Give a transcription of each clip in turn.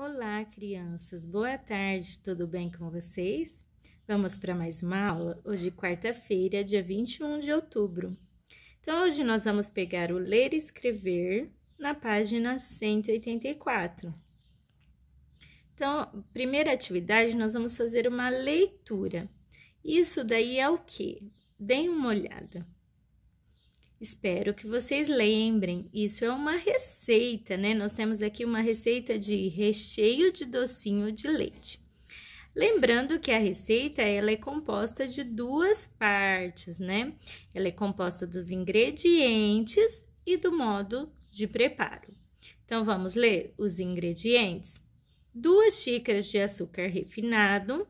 Olá, crianças! Boa tarde, tudo bem com vocês? Vamos para mais uma aula? Hoje, quarta-feira, dia 21 de outubro. Então, hoje nós vamos pegar o Ler e Escrever na página 184. Então, primeira atividade, nós vamos fazer uma leitura. Isso daí é o quê? Deem uma olhada. Espero que vocês lembrem, isso é uma receita, né? Nós temos aqui uma receita de recheio de docinho de leite. Lembrando que a receita ela é composta de duas partes, né? Ela é composta dos ingredientes e do modo de preparo. Então vamos ler os ingredientes: duas xícaras de açúcar refinado,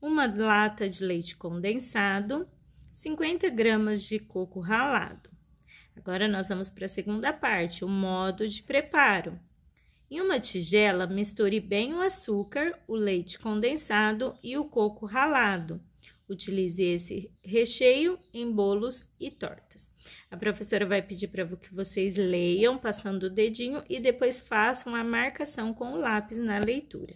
uma lata de leite condensado, 50 gramas de coco ralado, Agora nós vamos para a segunda parte, o modo de preparo. Em uma tigela, misture bem o açúcar, o leite condensado e o coco ralado. Utilize esse recheio em bolos e tortas. A professora vai pedir para que vocês leiam passando o dedinho e depois façam a marcação com o lápis na leitura,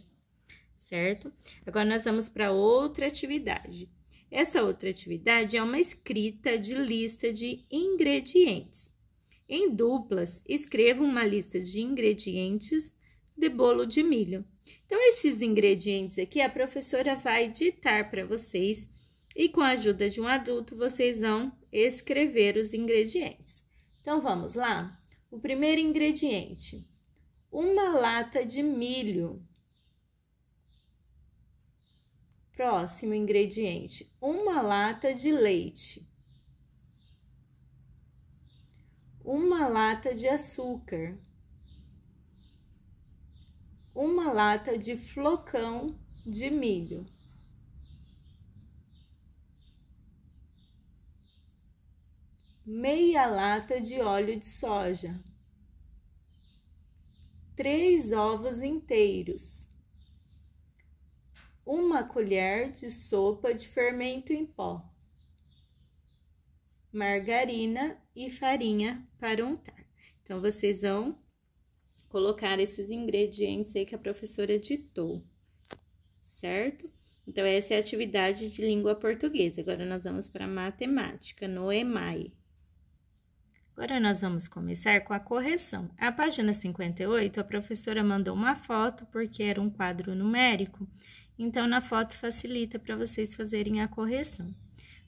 certo? Agora nós vamos para outra atividade. Essa outra atividade é uma escrita de lista de ingredientes. Em duplas, escreva uma lista de ingredientes de bolo de milho. Então, esses ingredientes aqui a professora vai ditar para vocês e com a ajuda de um adulto vocês vão escrever os ingredientes. Então, vamos lá? O primeiro ingrediente, uma lata de milho. Próximo ingrediente: uma lata de leite, uma lata de açúcar, uma lata de flocão de milho. meia lata de óleo de soja, três ovos inteiros, uma colher de sopa de fermento em pó, margarina e farinha para untar. Então, vocês vão colocar esses ingredientes aí que a professora ditou, certo? Então, essa é a atividade de língua portuguesa. Agora, nós vamos para matemática, no EMAI. Agora, nós vamos começar com a correção. A página 58, a professora mandou uma foto, porque era um quadro numérico, então, na foto facilita para vocês fazerem a correção.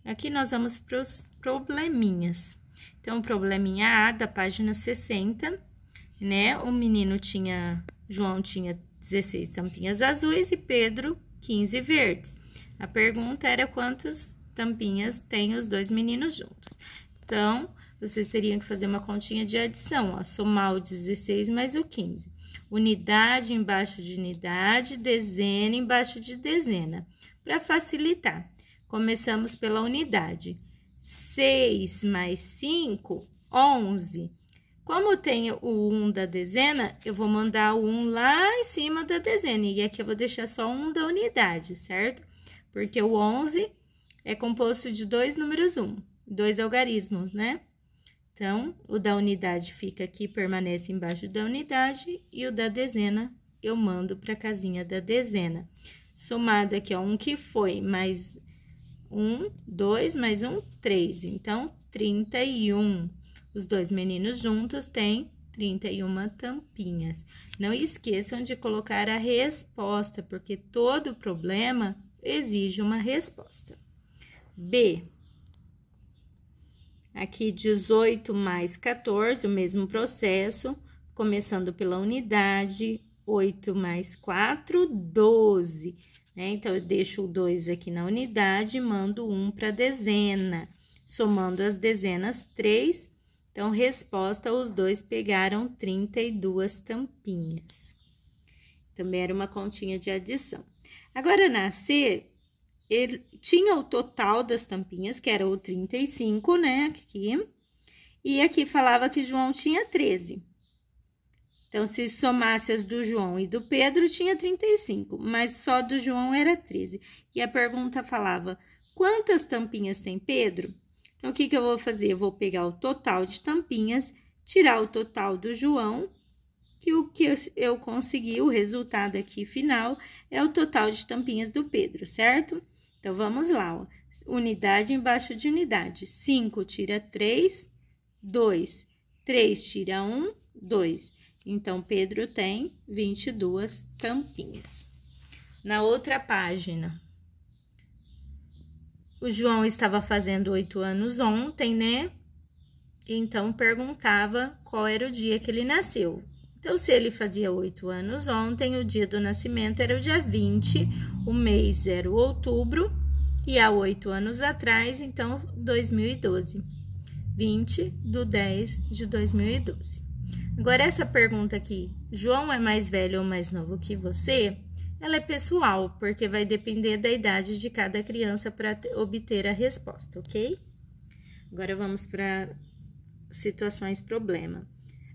Aqui nós vamos para os probleminhas. Então, o probleminha A da página 60, né? O menino tinha, João tinha 16 tampinhas azuis e Pedro 15 verdes. A pergunta era quantas tampinhas tem os dois meninos juntos. Então, vocês teriam que fazer uma continha de adição, ó, somar o 16 mais o 15 unidade embaixo de unidade, dezena embaixo de dezena, para facilitar. Começamos pela unidade. 6 mais 5, 11. Como eu tenho o 1 um da dezena, eu vou mandar o 1 um lá em cima da dezena. E aqui eu vou deixar só 1 um da unidade, certo? Porque o 11 é composto de dois números 1, um, dois algarismos, né? Então, o da unidade fica aqui, permanece embaixo da unidade, e o da dezena eu mando para a casinha da dezena. Somado aqui, ó, um que foi, mais um, dois, mais um, três. Então, 31. Os dois meninos juntos têm 31 tampinhas. Não esqueçam de colocar a resposta, porque todo problema exige uma resposta. B. Aqui, 18 mais 14, o mesmo processo, começando pela unidade, 8 mais 4, 12. Né? Então, eu deixo o 2 aqui na unidade e mando 1 para a dezena. Somando as dezenas, 3. Então, resposta, os dois pegaram 32 tampinhas. Também era uma continha de adição. Agora, na C, ele tinha o total das tampinhas, que era o 35, né, aqui. E aqui falava que João tinha 13. Então, se somasse as do João e do Pedro, tinha 35, mas só do João era 13. E a pergunta falava, quantas tampinhas tem Pedro? Então, o que, que eu vou fazer? Eu vou pegar o total de tampinhas, tirar o total do João, que o que eu consegui, o resultado aqui final, é o total de tampinhas do Pedro, certo? Então, vamos lá, ó. unidade embaixo de unidade. 5 tira 3, 2. 3 tira 1, 2. Então, Pedro tem 22 tampinhas. Na outra página, o João estava fazendo 8 anos ontem, né? Então, perguntava qual era o dia que ele nasceu. Então, se ele fazia oito anos ontem, o dia do nascimento era o dia 20, o mês era o outubro, e há oito anos atrás, então 2012. 20 de 10 de 2012. Agora, essa pergunta aqui, João é mais velho ou mais novo que você? Ela é pessoal, porque vai depender da idade de cada criança para obter a resposta, ok? Agora vamos para situações problema.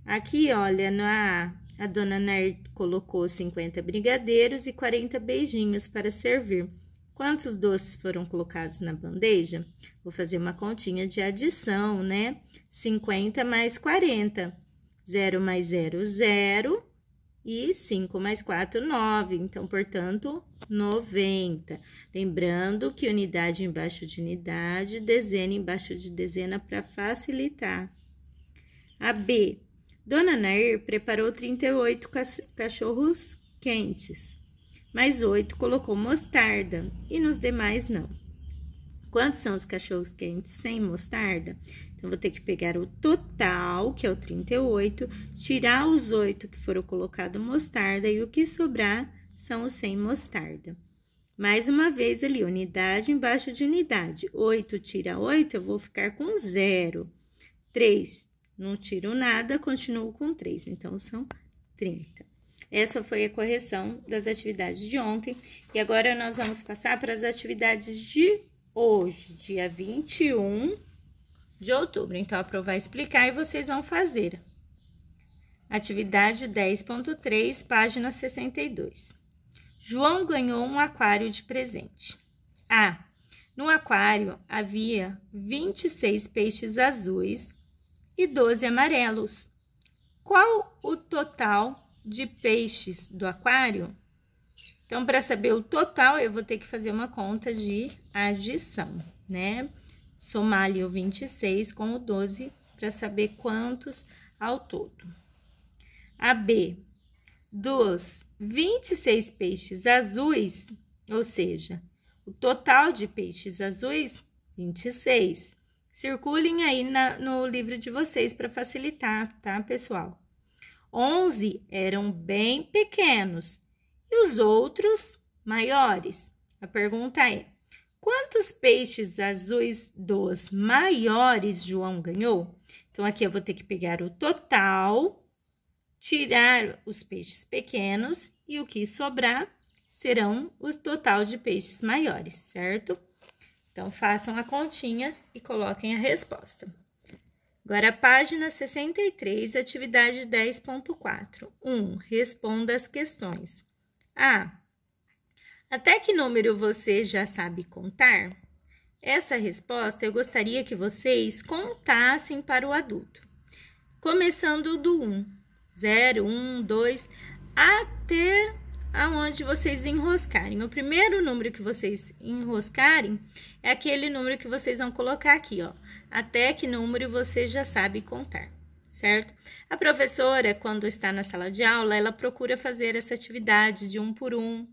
Aqui, olha, na a dona Nair colocou 50 brigadeiros e 40 beijinhos para servir. Quantos doces foram colocados na bandeja? Vou fazer uma continha de adição, né? 50 mais 40. 0 mais 0, 0. E 5 mais 4, 9. Então, portanto, 90. Lembrando que unidade embaixo de unidade, dezena embaixo de dezena para facilitar. A B Dona Nair preparou 38 cachorros quentes, mas oito colocou mostarda e nos demais não. Quantos são os cachorros quentes sem mostarda? Então, vou ter que pegar o total, que é o 38, tirar os oito que foram colocados mostarda e o que sobrar são os sem mostarda. Mais uma vez ali, unidade embaixo de unidade. 8 tira 8, eu vou ficar com zero. 3 não tiro nada, continuo com 3, então são 30. Essa foi a correção das atividades de ontem. E agora nós vamos passar para as atividades de hoje, dia 21 de outubro. Então, vai explicar e vocês vão fazer. Atividade 10.3, página 62. João ganhou um aquário de presente. A. Ah, no aquário havia 26 peixes azuis, e 12 amarelos. Qual o total de peixes do aquário? Então, para saber o total, eu vou ter que fazer uma conta de adição, né? Somar ali o 26 com o 12 para saber quantos ao todo. A B, dos 26 peixes azuis, ou seja, o total de peixes azuis, 26. Circulem aí na, no livro de vocês para facilitar, tá, pessoal? 11 eram bem pequenos e os outros maiores. A pergunta é: quantos peixes azuis dos maiores João ganhou? Então, aqui eu vou ter que pegar o total, tirar os peixes pequenos e o que sobrar serão os total de peixes maiores, certo? Então, façam a continha e coloquem a resposta. Agora, página 63, atividade 10.4. 1. Responda as questões. A. Até que número você já sabe contar? Essa resposta eu gostaria que vocês contassem para o adulto. Começando do 1, 0, 1, 2, até aonde vocês enroscarem. O primeiro número que vocês enroscarem é aquele número que vocês vão colocar aqui, ó. Até que número você já sabe contar, certo? A professora, quando está na sala de aula, ela procura fazer essa atividade de um por um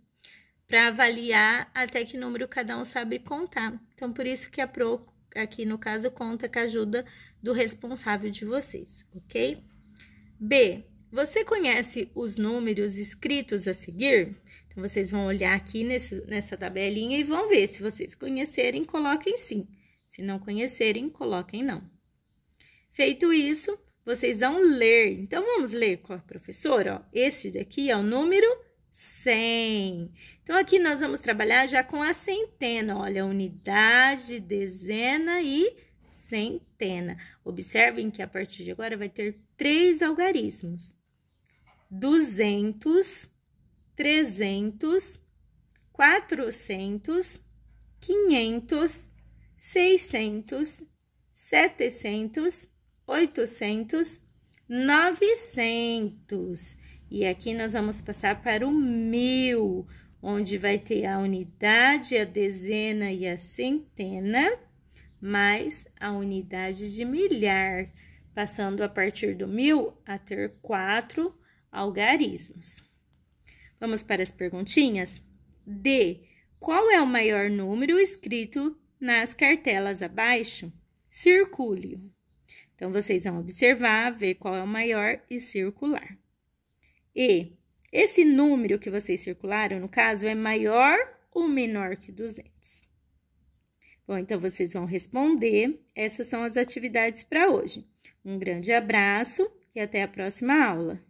para avaliar até que número cada um sabe contar. Então, por isso que a pro aqui no caso conta com a ajuda do responsável de vocês, ok? B. Você conhece os números escritos a seguir? Então, vocês vão olhar aqui nesse, nessa tabelinha e vão ver. Se vocês conhecerem, coloquem sim. Se não conhecerem, coloquem não. Feito isso, vocês vão ler. Então, vamos ler com a professora. Ó. esse daqui é o número 100. Então, aqui nós vamos trabalhar já com a centena. Olha, unidade, dezena e centena. Observem que a partir de agora vai ter três algarismos duzentos, trezentos, quatrocentos, quinhentos, seiscentos, setecentos, oitocentos, novecentos. E aqui nós vamos passar para o mil, onde vai ter a unidade, a dezena e a centena, mais a unidade de milhar, passando a partir do mil a ter quatro algarismos. Vamos para as perguntinhas? D. Qual é o maior número escrito nas cartelas abaixo? circule Então, vocês vão observar, ver qual é o maior e circular. E. Esse número que vocês circularam, no caso, é maior ou menor que 200? Bom, então vocês vão responder. Essas são as atividades para hoje. Um grande abraço e até a próxima aula.